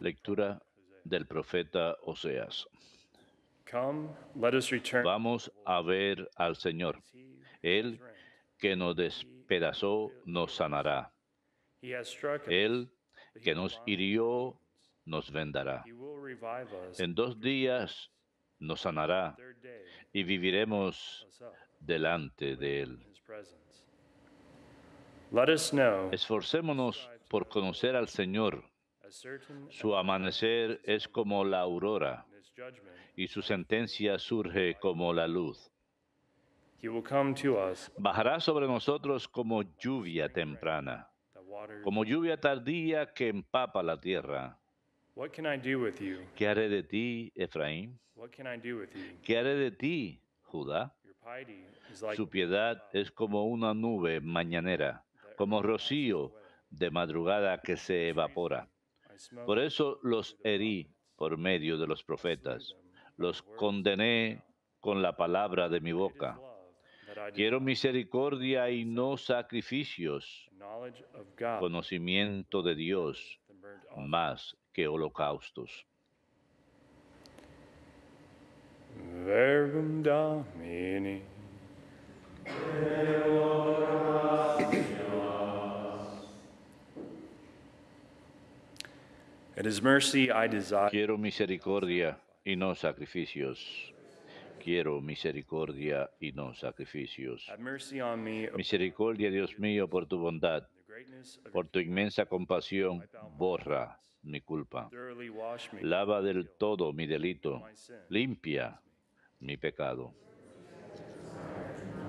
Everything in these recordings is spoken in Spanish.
Lectura del profeta Oseas. Vamos a ver al Señor. Él que nos despedazó nos sanará. Él que nos hirió nos vendará. En dos días nos sanará y viviremos delante de Él. Esforcémonos por conocer al Señor su amanecer es como la aurora y su sentencia surge como la luz. Bajará sobre nosotros como lluvia temprana, como lluvia tardía que empapa la tierra. ¿Qué haré de ti, Efraín? ¿Qué haré de ti, Judá? Su piedad es como una nube mañanera, como rocío de madrugada que se evapora. Por eso los herí por medio de los profetas, los condené con la palabra de mi boca. Quiero misericordia y no sacrificios, conocimiento de Dios más que holocaustos. Quiero misericordia y no sacrificios. Quiero misericordia y no sacrificios. Misericordia, Dios mío, por tu bondad. Por tu inmensa compasión, borra mi culpa. Lava del todo mi delito. Limpia mi pecado.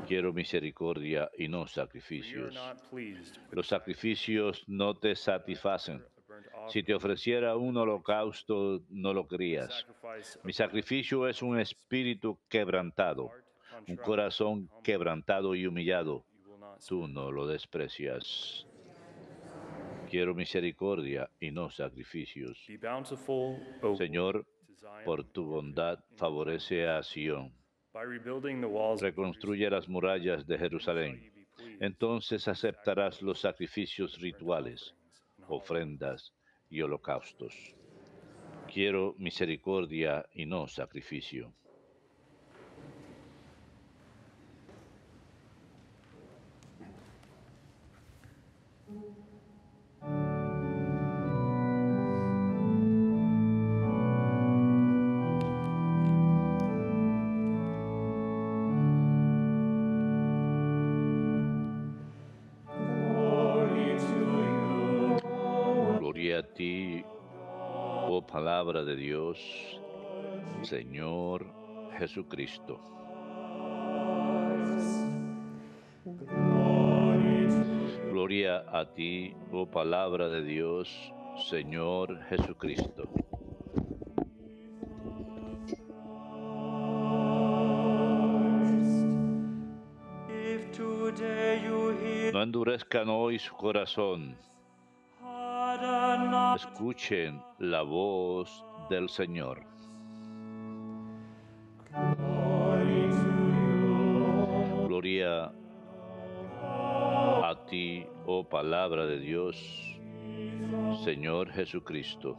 Quiero misericordia y no sacrificios. Los sacrificios no te satisfacen. Si te ofreciera un holocausto, no lo querías. Mi sacrificio es un espíritu quebrantado, un corazón quebrantado y humillado. Tú no lo desprecias. Quiero misericordia y no sacrificios. Señor, por tu bondad favorece a Sion. Reconstruye las murallas de Jerusalén. Entonces aceptarás los sacrificios rituales, ofrendas y holocaustos. Quiero misericordia y no sacrificio. palabra de Dios, Señor Jesucristo. Gloria a ti, oh palabra de Dios, Señor Jesucristo. No endurezcan hoy su corazón Escuchen la voz del Señor. Gloria a ti, oh palabra de Dios, Señor Jesucristo.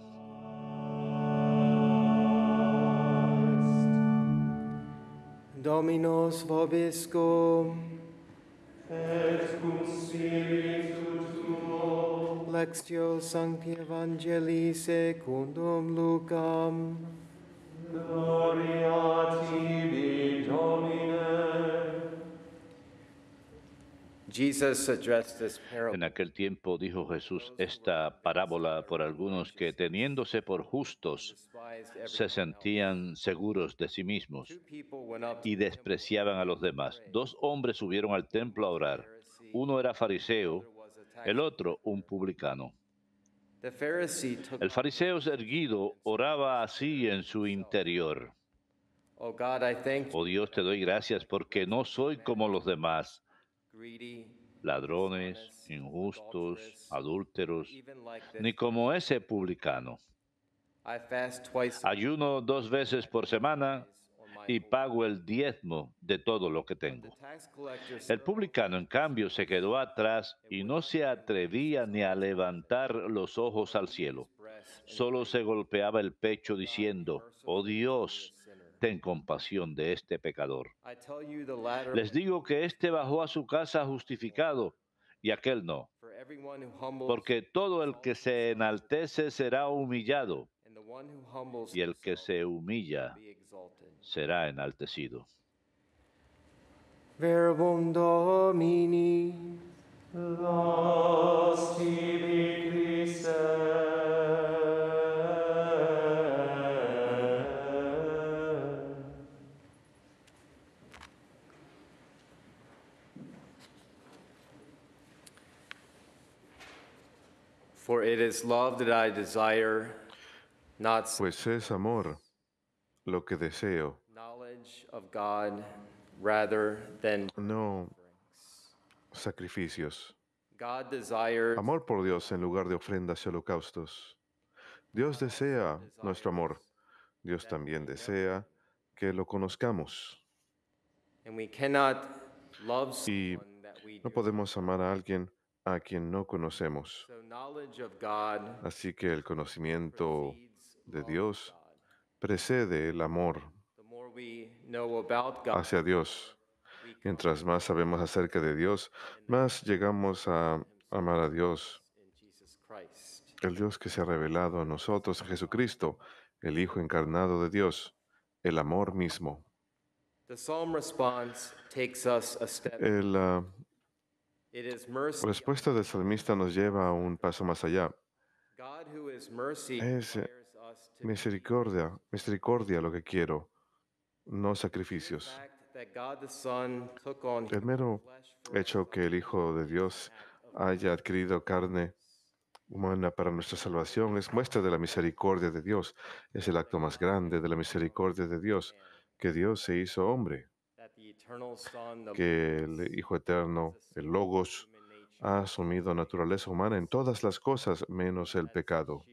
Dominos vobiscum. Et cum en aquel tiempo dijo Jesús esta parábola por algunos que teniéndose por justos se sentían seguros de sí mismos y despreciaban a los demás. Dos hombres subieron al templo a orar. Uno era fariseo el otro un publicano. El fariseo erguido oraba así en su interior. Oh, oh Dios, te doy gracias porque no soy como los demás, ladrones, injustos, adúlteros, ni como ese publicano. Ayuno dos veces por semana y pago el diezmo de todo lo que tengo. El publicano, en cambio, se quedó atrás y no se atrevía ni a levantar los ojos al cielo. Solo se golpeaba el pecho diciendo, oh Dios, ten compasión de este pecador. Les digo que este bajó a su casa justificado y aquel no. Porque todo el que se enaltece será humillado, y el que se humilla será enaltecido. Verbum Domini. Los For it is love that I desire, not... Pues es amor lo que deseo, no sacrificios. Amor por Dios en lugar de ofrendas y holocaustos. Dios desea nuestro amor. Dios también desea que lo conozcamos. Y no podemos amar a alguien a quien no conocemos. Así que el conocimiento de Dios precede el amor hacia Dios. Mientras más sabemos acerca de Dios, más llegamos a amar a Dios. El Dios que se ha revelado a nosotros, Jesucristo, el Hijo encarnado de Dios, el amor mismo. La ah, respuesta del salmista nos lleva a un paso más allá. Es eh, Misericordia, misericordia lo que quiero, no sacrificios. El mero hecho que el Hijo de Dios haya adquirido carne humana para nuestra salvación es muestra de la misericordia de Dios. Es el acto más grande de la misericordia de Dios, que Dios se hizo hombre, que el Hijo Eterno, el Logos, ha asumido naturaleza humana en todas las cosas menos el pecado.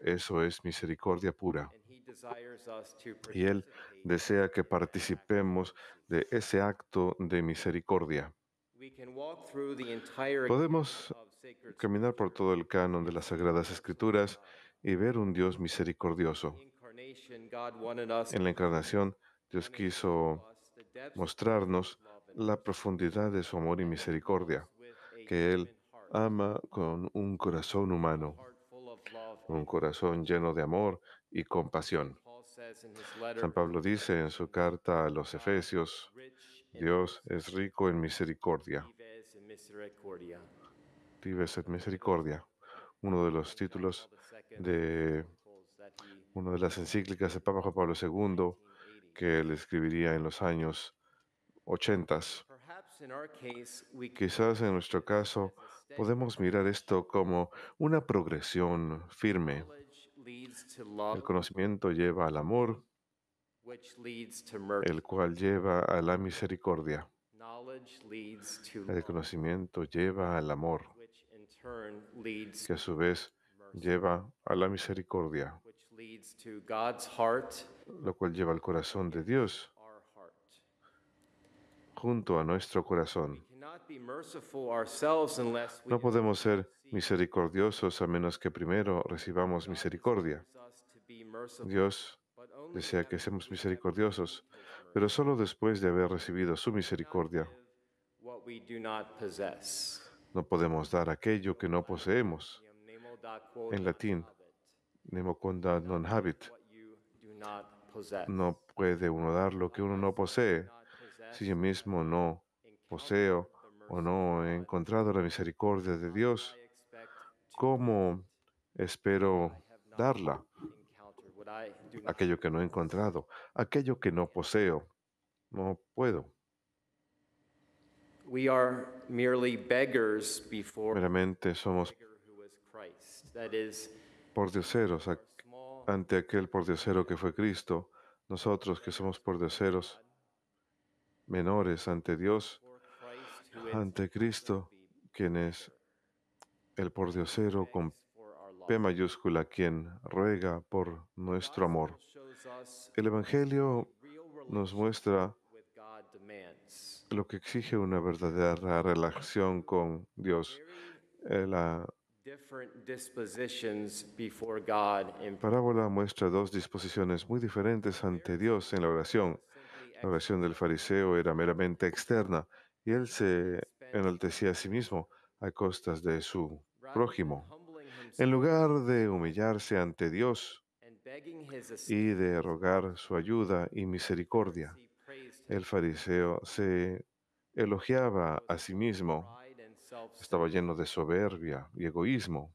Eso es misericordia pura. Y Él desea que participemos de ese acto de misericordia. Podemos caminar por todo el canon de las Sagradas Escrituras y ver un Dios misericordioso. En la encarnación, Dios quiso mostrarnos la profundidad de su amor y misericordia, que Él ama con un corazón humano un corazón lleno de amor y compasión. San Pablo dice en su carta a los Efesios, Dios es rico en misericordia. Vives en misericordia. Uno de los títulos de una de las encíclicas de Papa Juan Pablo II que él escribiría en los años 80. Quizás en nuestro caso este, podemos mirar esto como una progresión firme. El conocimiento lleva al amor, el cual lleva a la misericordia. El conocimiento lleva al amor, que a su vez lleva a la misericordia, lo cual lleva al corazón de Dios junto a nuestro corazón. No podemos ser misericordiosos a menos que primero recibamos misericordia. Dios desea que seamos misericordiosos, pero solo después de haber recibido su misericordia. No podemos dar aquello que no poseemos. En latín, nemoconda non habit. No puede uno dar lo que uno no posee. Si yo mismo no poseo o no he encontrado la misericordia de Dios, ¿cómo espero darla? Aquello que no he encontrado, aquello que no poseo, no puedo. meramente somos pordioseros ante aquel pordiosero que fue Cristo, nosotros que somos pordioseros menores ante Dios, ante Cristo, quien es el por pordiosero con P mayúscula, quien ruega por nuestro amor. El Evangelio nos muestra lo que exige una verdadera relación con Dios. La ah, parábola muestra dos disposiciones muy diferentes ante Dios en la oración. La oración del fariseo era meramente externa y él se enaltecía a sí mismo a costas de su prójimo. En lugar de humillarse ante Dios y de rogar su ayuda y misericordia, el fariseo se elogiaba a sí mismo, estaba lleno de soberbia y egoísmo.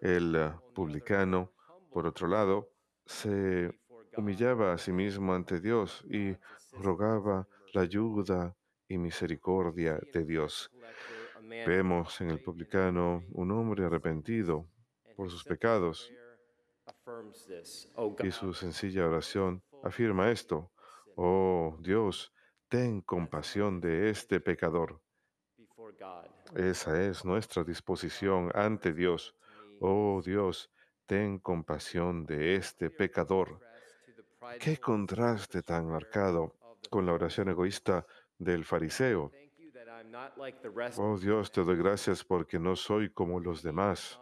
El eh, publicano, por otro lado, se humillaba a sí mismo ante Dios y rogaba la ayuda y misericordia de Dios. Vemos en el publicano un hombre arrepentido por sus pecados oh, y su sencilla oración afirma esto. Oh Dios, ten compasión de este pecador. Esa es nuestra disposición ante Dios. Oh Dios, ten compasión de este pecador. Qué contraste tan marcado con la oración egoísta del fariseo. Oh Dios, te doy gracias porque no soy como los demás,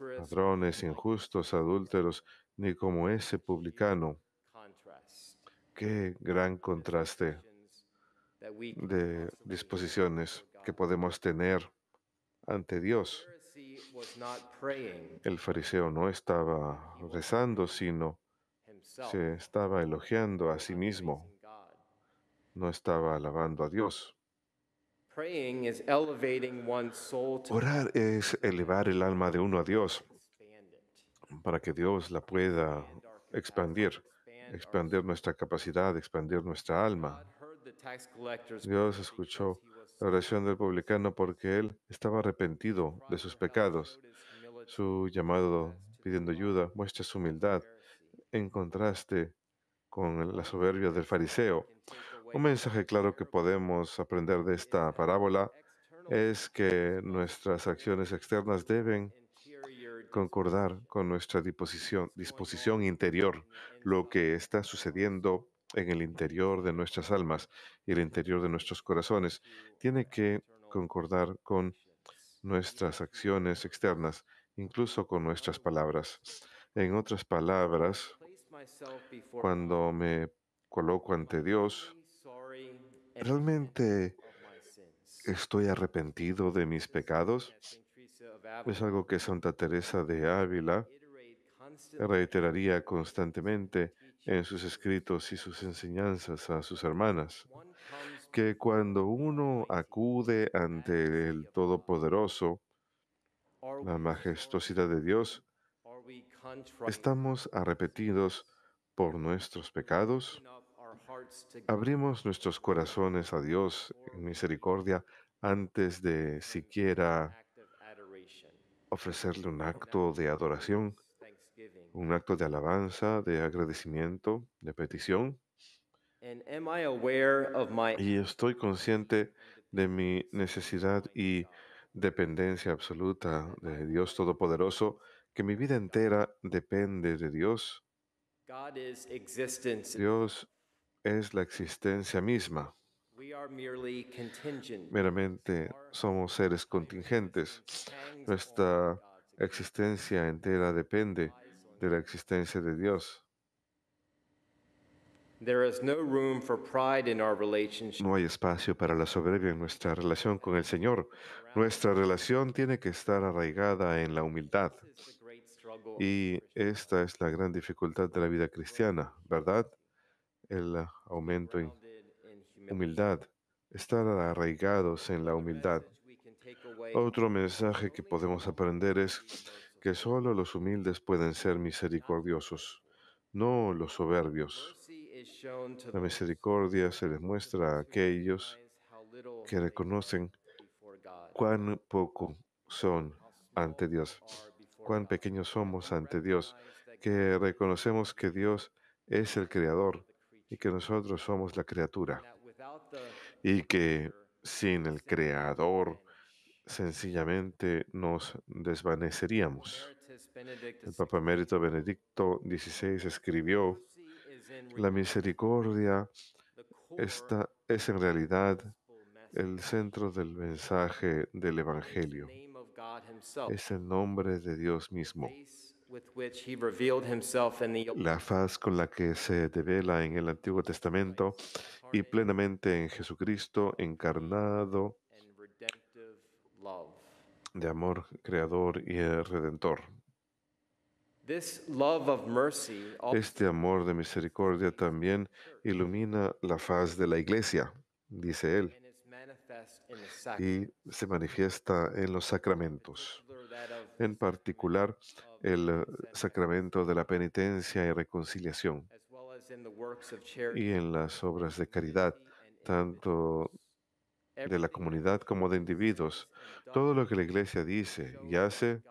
ladrones, injustos, adúlteros, ni como ese publicano. Qué gran contraste de disposiciones que podemos tener ante Dios. El fariseo no estaba rezando, sino se estaba elogiando a sí mismo no estaba alabando a Dios. Orar es elevar el alma de uno a Dios para que Dios la pueda expandir, expandir nuestra capacidad, expandir nuestra alma. Dios escuchó la oración del publicano porque él estaba arrepentido de sus pecados. Su llamado pidiendo ayuda muestra su humildad en contraste con la soberbia del fariseo. Un mensaje claro que podemos aprender de esta parábola es que nuestras acciones externas deben concordar con nuestra disposición, interior, lo que está sucediendo en el interior de nuestras almas y el interior de nuestros corazones. Tiene que concordar con nuestras acciones externas, incluso con nuestras palabras. En otras palabras, cuando me coloco ante Dios, ¿Realmente estoy arrepentido de mis pecados? Es algo que Santa Teresa de Ávila reiteraría constantemente en sus escritos y sus enseñanzas a sus hermanas, que cuando uno acude ante el Todopoderoso, la majestuosidad de Dios, estamos arrepentidos por nuestros pecados abrimos nuestros corazones a Dios en misericordia antes de siquiera ofrecerle un acto de adoración, un acto de alabanza, de agradecimiento, de petición. Y estoy consciente de mi necesidad y dependencia absoluta de Dios Todopoderoso, que mi vida entera depende de Dios. Dios es la existencia misma. Meramente somos seres contingentes. Nuestra existencia entera depende de la existencia de Dios. No hay espacio para la soberbia en nuestra relación con el Señor. Nuestra relación tiene que estar arraigada en la humildad. Y esta es la gran dificultad de la vida cristiana, ¿verdad? el aumento en humildad, estar arraigados en la humildad. Otro mensaje que podemos aprender es que solo los humildes pueden ser misericordiosos, no los soberbios. La misericordia se les muestra a aquellos que reconocen cuán poco son ante Dios, cuán pequeños somos ante Dios, que reconocemos que Dios es el Creador y que nosotros somos la criatura y que sin el Creador sencillamente nos desvaneceríamos. El Papa Mérito Benedicto XVI escribió, la misericordia esta es en realidad el centro del mensaje del Evangelio. Es el nombre de Dios mismo la faz con la que se devela en el Antiguo Testamento y plenamente en Jesucristo encarnado de amor creador y redentor. Este amor de misericordia también ilumina la faz de la iglesia, dice él, y se manifiesta en los sacramentos en particular el eh, sacramento de la penitencia y reconciliación, y en las obras de caridad, tanto de la comunidad como de individuos. Todo lo que la Iglesia dice y hace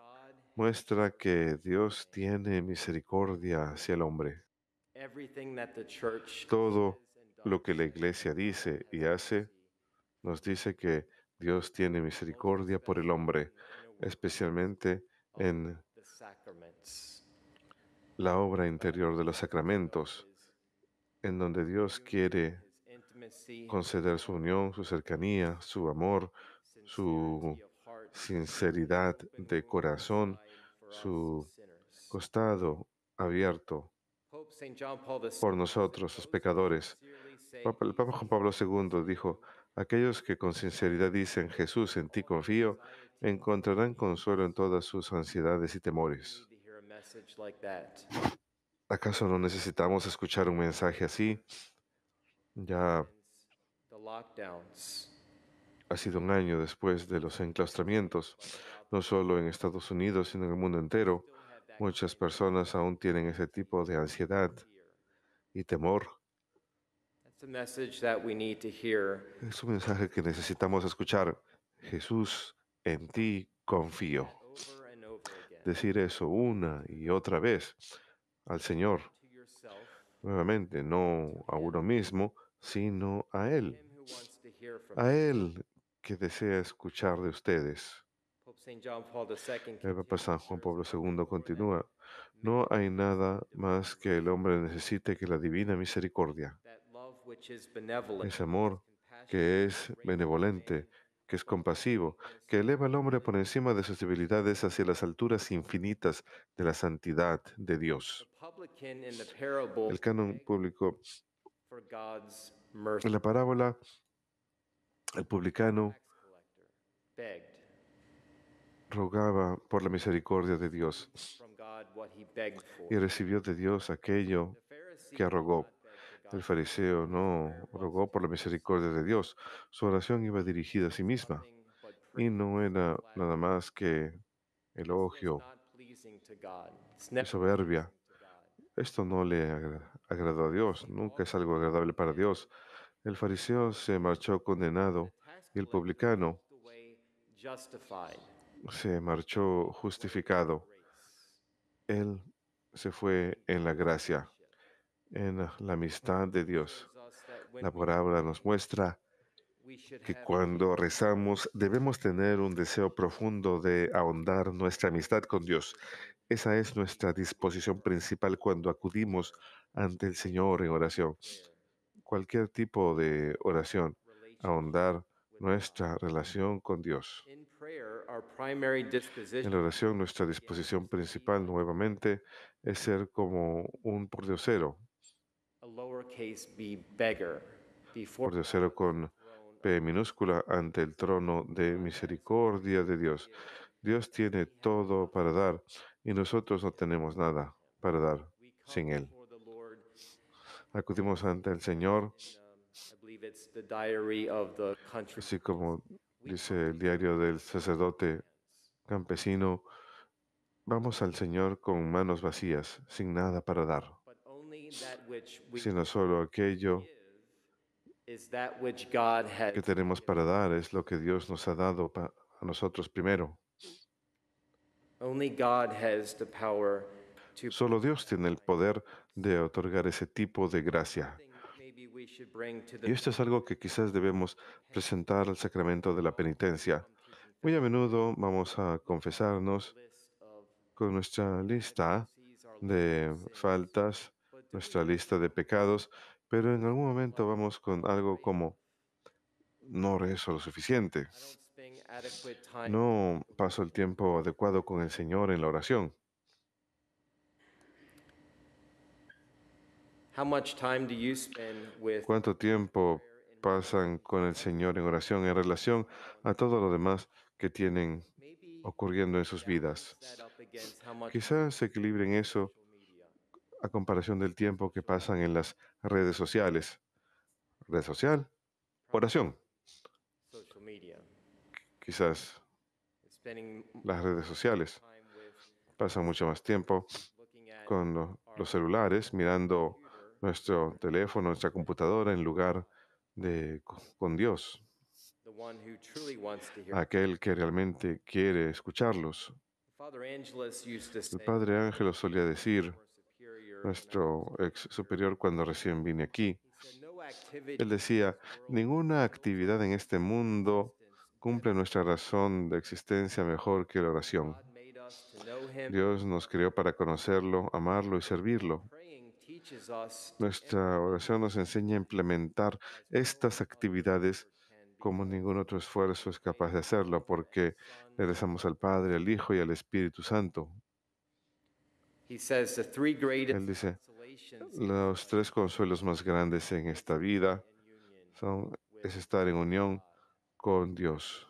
muestra que Dios tiene misericordia hacia el hombre. Todo lo que la Iglesia dice y hace nos dice que Dios tiene misericordia por el hombre especialmente oh, en la obra interior de los sacramentos, en donde Dios quiere conceder su unión, su cercanía, su amor, su sinceridad de corazón, su costado abierto por nosotros, los pecadores. El Papa Juan Pablo II dijo, aquellos que con sinceridad dicen, Jesús, en ti confío, encontrarán consuelo en todas sus ansiedades y temores. ¿Acaso no necesitamos escuchar un mensaje así? Ya ha sido un año después de los enclaustramientos, no solo en Estados Unidos, sino en el mundo entero. Muchas personas aún tienen ese tipo de ansiedad y temor. Es un mensaje que necesitamos escuchar. Jesús en ti confío. Decir eso una y otra vez al Señor, nuevamente, no a uno mismo, sino a Él, a Él que desea escuchar de ustedes. El Papa San Juan Pablo II continúa, no hay nada más que el hombre necesite que la divina misericordia. Ese amor que es benevolente, que es compasivo, que eleva al hombre por encima de sus debilidades hacia las alturas infinitas de la santidad de Dios. El canon público, en la parábola, el publicano rogaba por la misericordia de Dios y recibió de Dios aquello que rogó. El fariseo no rogó por la misericordia de Dios. Su oración iba dirigida a sí misma y no era nada más que elogio y soberbia. Esto no le agradó a Dios, nunca es algo agradable para Dios. El fariseo se marchó condenado y el publicano se marchó justificado. Él se fue en la gracia en la amistad de Dios. La palabra nos muestra que cuando rezamos debemos tener un deseo profundo de ahondar nuestra amistad con Dios. Esa es nuestra disposición principal cuando acudimos ante el Señor en oración. Cualquier tipo de oración, ahondar nuestra relación con Dios. En la oración, nuestra disposición principal nuevamente es ser como un pordiosero, por decirlo con P minúscula ante el trono de misericordia de Dios. Dios tiene todo para dar y nosotros no tenemos nada para dar sin Él. Acudimos ante el Señor, así como dice el diario del sacerdote campesino, vamos al Señor con manos vacías, sin nada para dar sino solo aquello que tenemos para dar, es lo que Dios nos ha dado a nosotros primero. Solo Dios tiene el poder de otorgar ese tipo de gracia. Y esto es algo que quizás debemos presentar al sacramento de la penitencia. Muy a menudo vamos a confesarnos con nuestra lista de faltas nuestra lista de pecados, pero en algún momento vamos con algo como, no rezo lo suficiente, no paso el tiempo adecuado con el Señor en la oración. ¿Cuánto tiempo pasan con el Señor en oración en relación a todo lo demás que tienen ocurriendo en sus vidas? Quizás equilibren eso a comparación del tiempo que pasan en las redes sociales. Red social, oración. Quizás las redes sociales pasan mucho más tiempo con los celulares, mirando nuestro teléfono, nuestra computadora, en lugar de con Dios. Aquel que realmente quiere escucharlos. El padre Ángelo solía decir, nuestro ex superior cuando recién vine aquí. Él decía, ninguna actividad en este mundo cumple nuestra razón de existencia mejor que la oración. Dios nos creó para conocerlo, amarlo y servirlo. Nuestra oración nos enseña a implementar estas actividades como ningún otro esfuerzo es capaz de hacerlo, porque rezamos al Padre, al Hijo y al Espíritu Santo. Él dice, los tres consuelos más grandes en esta vida son, es estar en unión con Dios.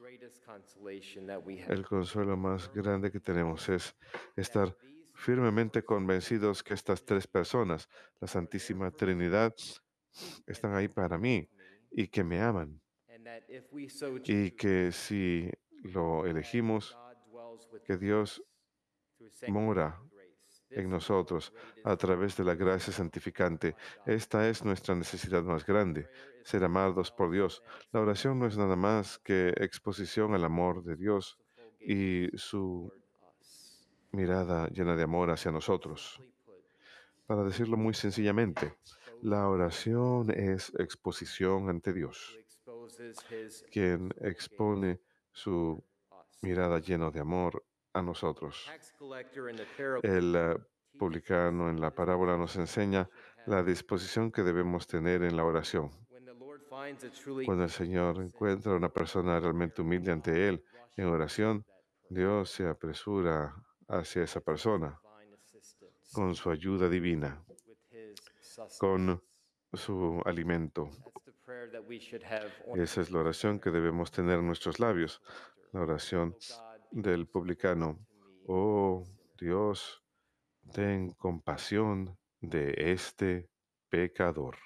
El consuelo más grande que tenemos es estar firmemente convencidos que estas tres personas, la Santísima Trinidad, están ahí para mí y que me aman. Y que si lo elegimos, que Dios mora en nosotros a través de la gracia santificante. Esta es nuestra necesidad más grande, ser amados por Dios. La oración no es nada más que exposición al amor de Dios y su mirada llena de amor hacia nosotros. Para decirlo muy sencillamente, la oración es exposición ante Dios, quien expone su mirada llena de amor a nosotros. El eh, publicano en la parábola nos enseña la disposición que debemos tener en la oración. Cuando el Señor encuentra a una persona realmente humilde ante Él en oración, Dios se apresura hacia esa persona con su ayuda divina, con su alimento. Esa es la oración que debemos tener en nuestros labios, la oración oh del publicano. Oh Dios, ten compasión de este pecador.